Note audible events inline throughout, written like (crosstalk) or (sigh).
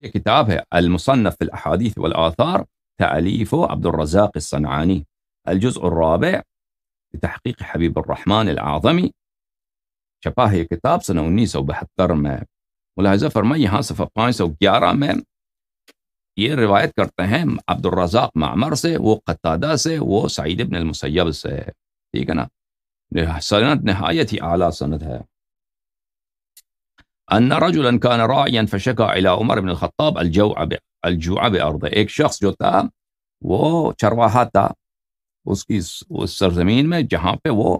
في كتابه المصنف في الأحاديث والآثار تأليفه عبد الرزاق الصنعاني الجزء الرابع لتحقيق حبيب الرحمن العظمي شفاهي كتاب سنة ونيسة وبحث ترمى ملاحظة فرمي ها صفة فانسة وقيارة من هي رواية كرتهم عبد الرزاق مع مرسي وقتادة سي وسعيد بن المسيب سي هي كنا نعم. نهاية على سنتها ان رجلا كان راعيا کا الى عمر بن الخطاب الجوع الجوع بارض ایک شخص جو تھا وہ چرواہا تھا اس کی اس سرزمین میں جہاں پہ وہ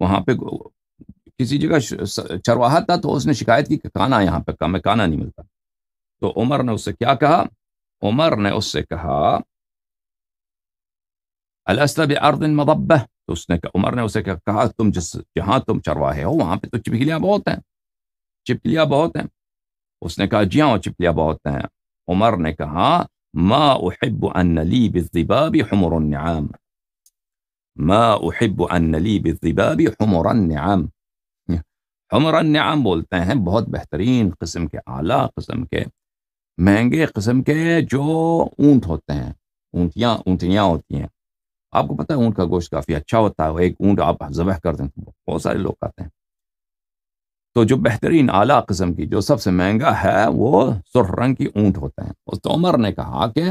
وہاں پہ کسی جگہ چرواہا تھا تو اس نے شکایت کی کہ کانا یہاں پہ کم ہے کانا نہیں ملتا تو عمر نے اس سے کیا کہا عمر نے اس سے کہا الاسد تو اس نے کہا عمر نے اسے کہا تم جس جہاں تم چرواہے ہو وہاں پہ تو چمہلیاں بہت ہیں چپلیاں بہت ہیں اس نے کہا جی ہاں چپلیا بہت ہیں عمر نے کہا ما احب ان لی بالذباب حمر النعام ما احب ان لی بالذباب حمر النعام حمر النعام بولتے ہیں بہت بہترین قسم کے اعلیٰ قسم کے مہنگے قسم کے جو اونٹ ہوتے ہیں اونٹیاں اونٹیاں ہوتی ہیں آپ کو پتہ ہے اونٹ کا گوشت کافی اچھا ہوتا ہے ایک اونٹ آپ ذبح کر دیں بہت سارے لوگ کہتے ہیں تو جو بہترین اعلیٰ قسم کی جو سب سے مہنگا ہے وہ سر رنگ کی اونٹ ہوتے ہیں اس تومر نے کہا کہ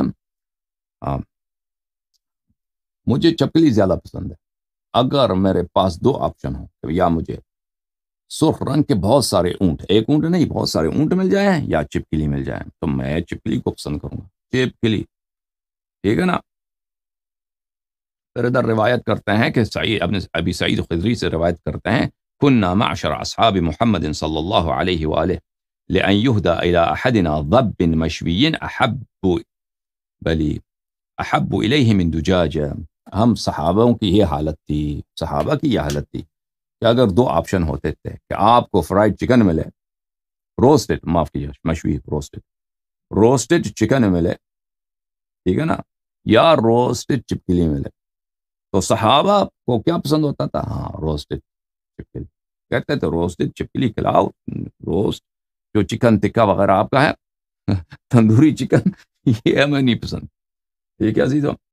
مجھے چپلی زیادہ پسند ہے اگر میرے پاس دو آپشن ہوں یا مجھے سرخ رنگ کے بہت سارے اونٹ ایک اونٹ نہیں بہت سارے اونٹ مل جائیں یا چپکلی مل جائے تو میں چپکلی کو پسند کروں گا چپکلی ٹھیک ہے نا پھر ادھر روایت کرتے ہیں کہ سعید سعید ابھی سے روایت کرتے ہیں كنا معشر أصحاب محمد صلى الله عليه وآله لأن يهدى إلى أحدنا ضب مشوي أحب بلي أحب إليه من دجاجة هم صحابة كي هي حالتي صحابة كي هي حالتي يا أجر دو أبشن هوتت كي آبكو فرايد چكن ملي روستد ما في مشوي روستد روستد چكن ملي ठीक है ना या रोस्टेड चिपकली मिले तो सहाबा को क्या पसंद होता था हाँ रोस्टेड चिपकली کہتے ہیں تو روسٹڈ چپلی کھلاؤ روسٹ جو چکن تکا وغیرہ آپ کا ہے (laughs) تندوری چکن یہ ہمیں نہیں پسند ٹھیک ہے عزیزوں